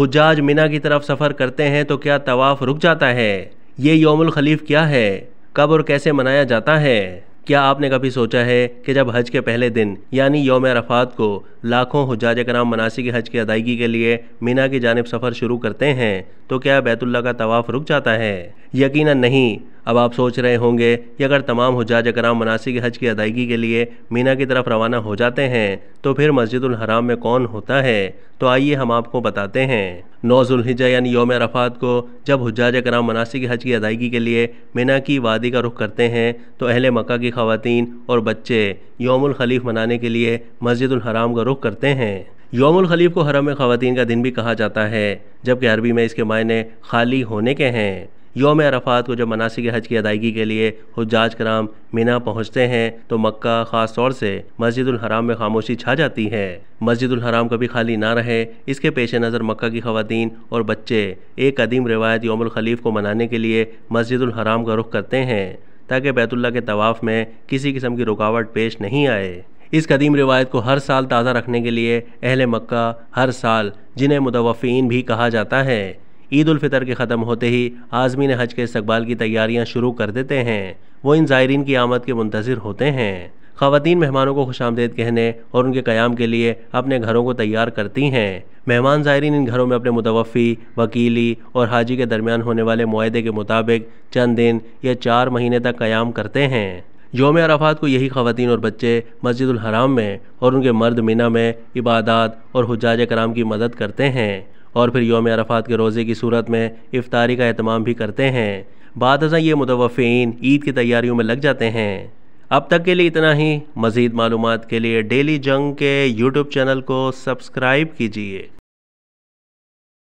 हुजाज मीना की तरफ सफ़र करते हैं तो क्या तवाफ़ रुक जाता है ये योमुल खलीफ क्या है कब और कैसे मनाया जाता है क्या आपने कभी सोचा है कि जब हज के पहले दिन यानी योम अरफात को लाखों हजाज कराम मनासी के हज की अदायगी के लिए मीना की जानब सफ़र शुरू करते हैं तो क्या बैतुल्ला का तवाफ़ रुक जाता है यकीनन नहीं अब आप सोच रहे होंगे कि अगर तमाम हजाज कराम मनासी के हज की अदायगी के लिए मीना की तरफ रवाना हो जाते हैं तो फिर मस्जिदुल हराम में कौन होता है तो आइए हम आपको बताते हैं नौजुलहिजा यानी योम रफात को जब हजाज कराम मनासी के हज की अदायगी के लिए मीना की वादी का रुख करते हैं तो अहल मक् की खातन और बच्चे योमुल खलीफ मनाने के लिए मस्जिदुल हराम का रुख करते हैं योमुल खलीफ को हरम में खातन का दिन भी कहा जाता है जबकि अरबी में इसके मायने खाली होने के हैं योम अरफात को जब मनासिक हज की अदायगी के लिए हजाज कराम मीना पहुँचते हैं तो मक्का ख़ास तौर से मस्जिद हराम में खामोशी छा जाती है मस्जिद हराम कभी खाली ना रहे इसके पेश नज़र मक्का की खवतान और बच्चे एक कदीम रिवायत योम खलीफ को मनाने के लिए मस्जिद हराम का रुख करते हैं ताकि बैतुल्ला के तवाफ़ में किसी किस्म की रुकावट पेश नहीं आए इस कदीम रिवायत को हर साल ताज़ा रखने के लिए अहल मक्का हर साल जिन्हें मुतवफ़ीन भी कहा जाता है ईद फितर के ख़त्म होते ही आज़मीन हज के इस्तबाल की तैयारियाँ शुरू कर देते हैं वो इन ज़ायरीन की आमद के मुंतज़र होते हैं खातन मेहमानों को खुश आमदेद कहने और उनके क़्याम के लिए अपने घरों को तैयार करती हैं मेहमान ज़ायरीन इन घरों में अपने मुतवफ़ी वकीली और हाजी के दरमियान होने वाले माहे के मुताबिक चंद दिन या चार महीने तक क़्याम करते हैं योम अराफात को यही खातन और बच्चे मस्जिद हराम में और उनके मर्द मिना में इबादत और हजाज कराम की मदद करते हैं और फिर योम अरफात के रोज़े की सूरत में इफ्तारी का अहतमाम भी करते हैं बाद हज़ा ये मुतवफ़ीन ईद की तैयारियों में लग जाते हैं अब तक के लिए इतना ही मज़ीद मालूम के लिए डेली जंग के यूट्यूब चैनल को सब्सक्राइब कीजिए